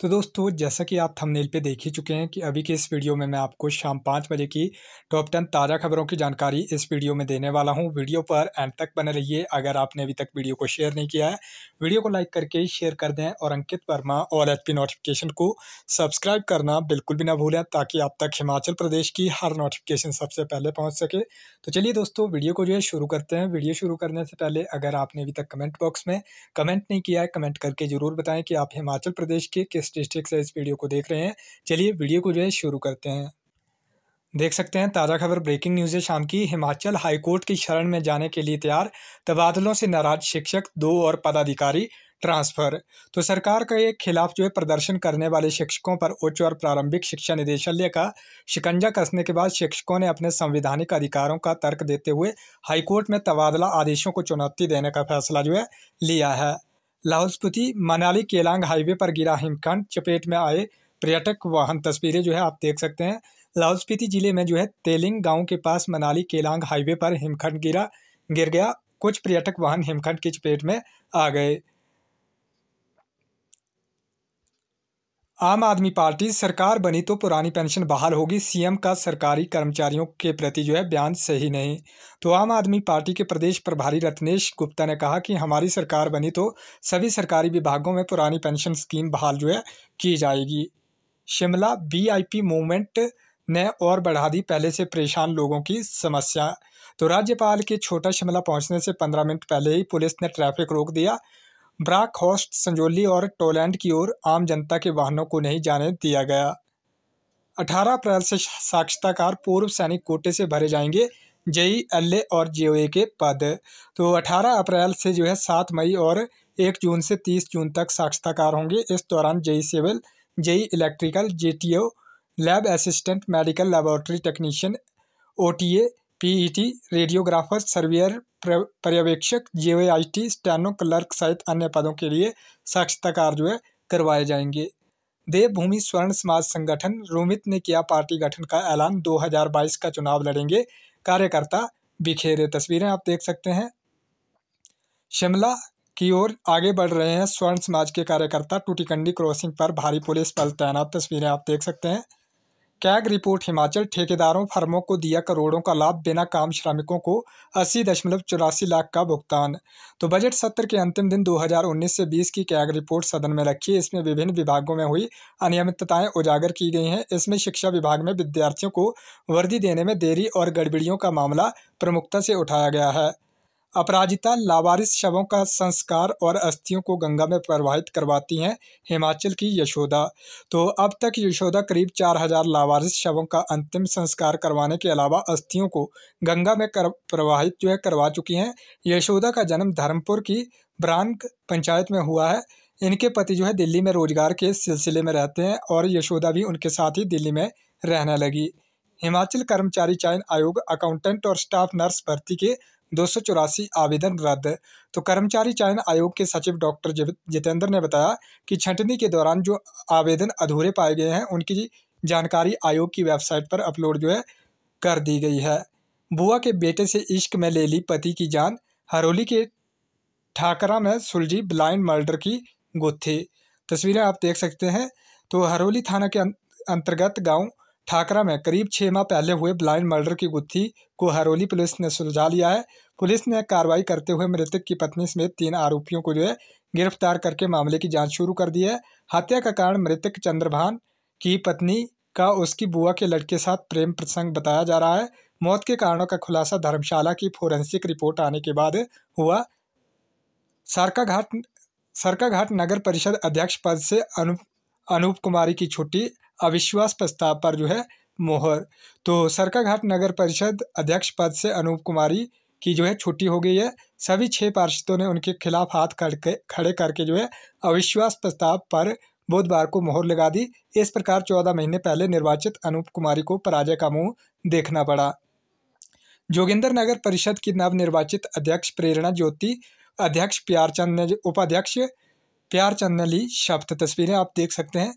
तो दोस्तों जैसा कि आप थंबनेल पे देख ही चुके हैं कि अभी के इस वीडियो में मैं आपको शाम पाँच बजे की टॉप टेन ताज़ा खबरों की जानकारी इस वीडियो में देने वाला हूँ वीडियो पर एंड तक बने रहिए अगर आपने अभी तक वीडियो को शेयर नहीं किया है वीडियो को लाइक करके शेयर कर दें और अंकित वर्मा और एच नोटिफिकेशन को सब्सक्राइब करना बिल्कुल भी ना भूलें ताकि आप तक हिमाचल प्रदेश की हर नोटिफिकेशन सबसे पहले पहुँच सके तो चलिए दोस्तों वीडियो को जो है शुरू करते हैं वीडियो शुरू करने से पहले अगर आपने अभी तक कमेंट बॉक्स में कमेंट नहीं किया है कमेंट करके ज़रूर बताएँ कि आप हिमाचल प्रदेश के किस स्टेटिस्टिक्स है इस वीडियो को देख रहे हैं चलिए वीडियो को जो है शुरू करते हैं देख सकते हैं ताज़ा खबर ब्रेकिंग न्यूज़ है शाम की हिमाचल हाईकोर्ट की शरण में जाने के लिए तैयार तबादलों से नाराज शिक्षक दो और पदाधिकारी ट्रांसफ़र तो सरकार का एक खिलाफ जो है प्रदर्शन करने वाले शिक्षकों पर उच्च और प्रारंभिक शिक्षा निदेशालय का शिकंजा कसने के बाद शिक्षकों ने अपने संविधानिक अधिकारों का तर्क देते हुए हाईकोर्ट में तबादला आदेशों को चुनौती देने का फैसला जो है लिया है लाहौल स्पीति मनाली केलांग हाईवे पर गिरा हिमखंड चपेट में आए पर्यटक वाहन तस्वीरें जो है आप देख सकते हैं लाहौल स्पीति जिले में जो है तेलिंग गांव के पास मनाली केलांग हाईवे पर हिमखंड गिरा गिर गया कुछ पर्यटक वाहन हिमखंड की चपेट में आ गए आम आदमी पार्टी सरकार बनी तो पुरानी पेंशन बहाल होगी सीएम का सरकारी कर्मचारियों के प्रति जो है बयान सही नहीं तो आम आदमी पार्टी के प्रदेश प्रभारी रत्नेश गुप्ता ने कहा कि हमारी सरकार बनी तो सभी सरकारी विभागों में पुरानी पेंशन स्कीम बहाल जो है की जाएगी शिमला बीआईपी मूवमेंट ने और बढ़ा दी पहले से परेशान लोगों की समस्या तो राज्यपाल के छोटा शिमला पहुँचने से पंद्रह मिनट पहले ही पुलिस ने ट्रैफिक रोक दिया ब्राक हॉस्ट संजोली और टोलैंड की ओर आम जनता के वाहनों को नहीं जाने दिया गया 18 अप्रैल से साक्षताकार पूर्व सैनिक कोटे से भरे जाएंगे जेई एल और जे के पद तो 18 अप्रैल से जो है सात मई और एक जून से तीस जून तक साक्षताकार होंगे इस दौरान JE civil JE electrical JE lab assistant medical laboratory technician ओ पीईटी रेडियोग्राफर सर्वेयर पर्यवेक्षक जे स्टैनो क्लर्क सहित अन्य पदों के लिए साक्षरता कार्य जो है करवाए जाएंगे देवभूमि स्वर्ण समाज संगठन रोमित ने किया पार्टी गठन का ऐलान 2022 का चुनाव लड़ेंगे कार्यकर्ता बिखेरे तस्वीरें आप देख सकते हैं शिमला की ओर आगे बढ़ रहे हैं स्वर्ण समाज के कार्यकर्ता टूटीकंडी क्रॉसिंग पर भारी पुलिस बल तैनात तस्वीरें आप देख सकते हैं कैग रिपोर्ट हिमाचल ठेकेदारों फर्मों को दिया करोड़ों का लाभ बिना काम श्रमिकों को अस्सी दशमलव चौरासी लाख का भुगतान तो बजट सत्र के अंतिम दिन 2019 से 20 की कैग रिपोर्ट सदन में रखी है इसमें विभिन्न विभागों में हुई अनियमितताएं उजागर की गई हैं इसमें शिक्षा विभाग में विद्यार्थियों को वर्दी देने में देरी और गड़बड़ियों का मामला प्रमुखता से उठाया गया है अपराजिता लावारिस शवों का संस्कार और अस्थियों को गंगा में प्रवाहित करवाती हैं हिमाचल की यशोदा तो अब तक यशोदा करीब चार हजार लावारिस शवों का अंतिम संस्कार करवाने के अलावा अस्थियों को गंगा में कर, प्रवाहित जो है करवा चुकी हैं यशोदा का जन्म धर्मपुर की ब्रांक पंचायत में हुआ है इनके पति जो है दिल्ली में रोजगार के सिलसिले में रहते हैं और यशोदा भी उनके साथ ही दिल्ली में रहने लगी हिमाचल कर्मचारी चयन आयोग अकाउंटेंट और स्टाफ नर्स भर्ती के दो सौ चौरासी आवेदन रद्द तो कर्मचारी चयन आयोग के सचिव डॉक्टर जितेंद्र ने बताया कि छंटनी के दौरान जो आवेदन अधूरे पाए गए हैं उनकी जानकारी आयोग की वेबसाइट पर अपलोड जो है कर दी गई है बुआ के बेटे से इश्क में ले ली पति की जान हरोली के ठाकरा में सुलझी ब्लाइंड मर्डर की गुत्थी तस्वीरें आप देख सकते हैं तो हरोली थाना के अं-, अंतर्गत गांव ठाकरा में करीब छः माह पहले हुए ब्लाइंड मर्डर की गुत्थी को हरोली पुलिस ने सुलझा लिया है पुलिस ने कार्रवाई करते हुए मृतक की पत्नी समेत तीन आरोपियों को जो है गिरफ्तार करके मामले की जांच शुरू कर दी है हत्या का कारण मृतक चंद्रभान की पत्नी का उसकी बुआ के लड़के साथ प्रेम प्रसंग बताया जा रहा है मौत के कारणों का खुलासा धर्मशाला की फोरेंसिक रिपोर्ट आने के बाद हुआ सरकाघाट सरकाघाट नगर परिषद अध्यक्ष पद से अनु अनूप कुमारी की छुट्टी अविश्वास प्रस्ताव पर जो है मोहर तो सरकाघाट नगर परिषद अध्यक्ष पद से अनूप कुमारी की जो है छुट्टी हो गई है सभी छः पार्षदों ने उनके खिलाफ हाथ करके खड़े करके जो है अविश्वास प्रस्ताव पर बुधवार को मोहर लगा दी इस प्रकार चौदह महीने पहले निर्वाचित अनूप कुमारी को पराजय का मुंह देखना पड़ा जोगिंदर नगर परिषद की नवनिर्वाचित अध्यक्ष प्रेरणा ज्योति अध्यक्ष प्यारचंद ने उपाध्यक्ष प्यारचंद ने ली शपथ तस्वीरें आप देख सकते हैं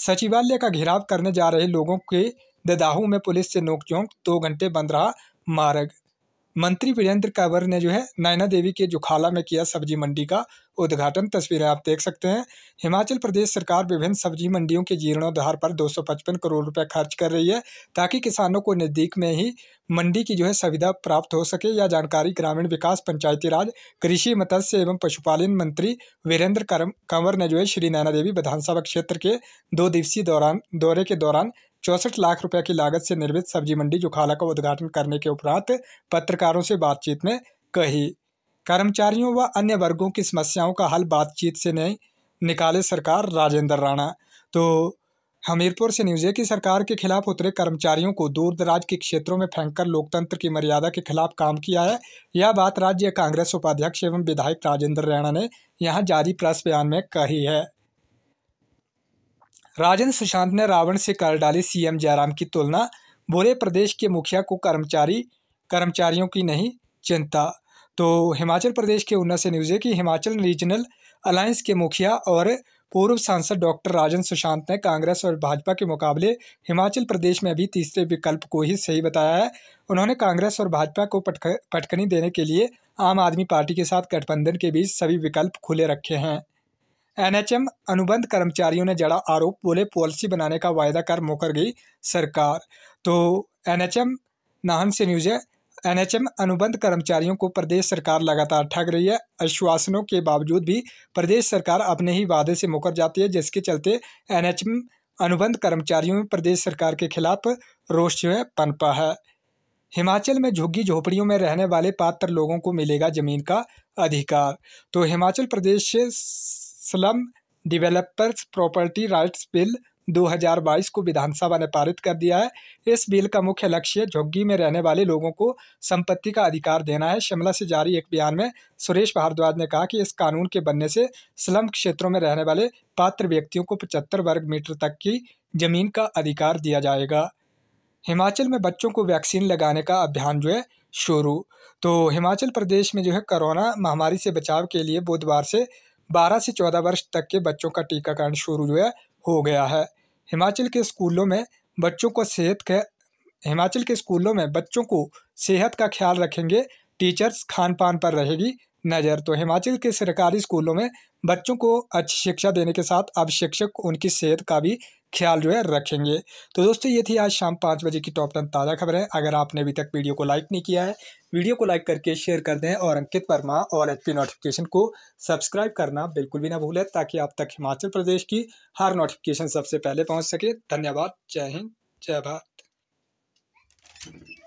सचिवालय का घेराव करने जा रहे लोगों के ददाहू में पुलिस से नोकझोंक दो घंटे बंद रहा मार्ग मंत्री वीरेंद्र कंवर ने जो है नैना देवी के जुखाला में किया सब्जी मंडी का उद्घाटन तस्वीरें आप देख सकते हैं हिमाचल प्रदेश सरकार विभिन्न सब्जी मंडियों के जीर्णोद्धार पर 255 करोड़ रुपए खर्च कर रही है ताकि किसानों को नज़दीक में ही मंडी की जो है सुविधा प्राप्त हो सके यह जानकारी ग्रामीण विकास पंचायती राज कृषि मत्स्य एवं पशुपालन मंत्री वीरेंद्र कंवर ने जो है श्री नैना देवी विधानसभा क्षेत्र के दो दिवसीय दौरान दौरे के दौरान चौसठ लाख रुपए की लागत से निर्मित सब्जी मंडी जुखाला का उद्घाटन करने के उपरांत पत्रकारों से बातचीत में कही कर्मचारियों व अन्य वर्गों की समस्याओं का हल बातचीत से नहीं निकाले सरकार राजेंद्र राणा तो हमीरपुर से न्यूज़ है कि सरकार के खिलाफ उतरे कर्मचारियों को दूर दराज के क्षेत्रों में फेंककर लोकतंत्र की मर्यादा के खिलाफ काम किया है यह बात राज्य कांग्रेस उपाध्यक्ष एवं विधायक राजेंद्र रैणा ने यहां जारी प्रेस बयान में कही है राजेंद्र सुशांत ने रावण से कर डाली सीएम जयराम की तुलना बोले प्रदेश के मुखिया को कर्मचारी कर्मचारियों की नहीं चिंता तो हिमाचल प्रदेश के ऊना से न्यूज़ है कि हिमाचल रीजनल अलायंस के मुखिया और पूर्व सांसद डॉक्टर राजन सुशांत ने कांग्रेस और भाजपा के मुकाबले हिमाचल प्रदेश में अभी तीसरे विकल्प को ही सही बताया है उन्होंने कांग्रेस और भाजपा को पटख पटकनी देने के लिए आम आदमी पार्टी के साथ गठबंधन के बीच सभी विकल्प खुले रखे हैं एनएचएम अनुबंध कर्मचारियों ने जड़ा आरोप बोले पॉलिसी बनाने का वायदा कर मुकर गई सरकार तो एनएचएम नाहन से न्यूज़ है एनएचएम अनुबंध कर्मचारियों को प्रदेश सरकार लगातार ठग रही है आश्वासनों के बावजूद भी प्रदेश सरकार अपने ही वादे से मुकर जाती है जिसके चलते एनएचएम अनुबंध कर्मचारियों में प्रदेश सरकार के खिलाफ रोष जो है पनपा है हिमाचल में झुग्गी झोपड़ियों में रहने वाले पात्र लोगों को मिलेगा जमीन का अधिकार तो Himachal Pradesh slum developers property rights bill 2022 को विधानसभा ने पारित कर दिया है इस बिल का मुख्य लक्ष्य झोगी में रहने वाले लोगों को संपत्ति का अधिकार देना है शिमला से जारी एक बयान में सुरेश भारद्वाज ने कहा कि इस कानून के बनने से स्लम क्षेत्रों में रहने वाले पात्र व्यक्तियों को पचहत्तर वर्ग मीटर तक की जमीन का अधिकार दिया जाएगा हिमाचल में बच्चों को वैक्सीन लगाने का अभियान जो है शुरू तो हिमाचल प्रदेश में जो है कोरोना महामारी से बचाव के लिए बुधवार से बारह से चौदह वर्ष तक के बच्चों का टीकाकरण शुरू जो है हो गया है हिमाचल के स्कूलों में बच्चों को सेहत के हिमाचल के स्कूलों में बच्चों को सेहत का ख्याल रखेंगे टीचर्स खान पान पर रहेगी नज़र तो हिमाचल के सरकारी स्कूलों में बच्चों को अच्छी शिक्षा देने के साथ अब शिक्षक उनकी सेहत का भी ख्याल जो है रखेंगे तो दोस्तों ये थी आज शाम पाँच बजे की टॉप टेन ताज़ा खबरें अगर आपने अभी तक वीडियो को लाइक नहीं किया है वीडियो को लाइक करके शेयर कर दें और अंकित वर्मा और एच नोटिफिकेशन को सब्सक्राइब करना बिल्कुल भी ना भूलें ताकि आप तक हिमाचल प्रदेश की हर नोटिफिकेशन सबसे पहले पहुँच सके धन्यवाद जय हिंद जय भारत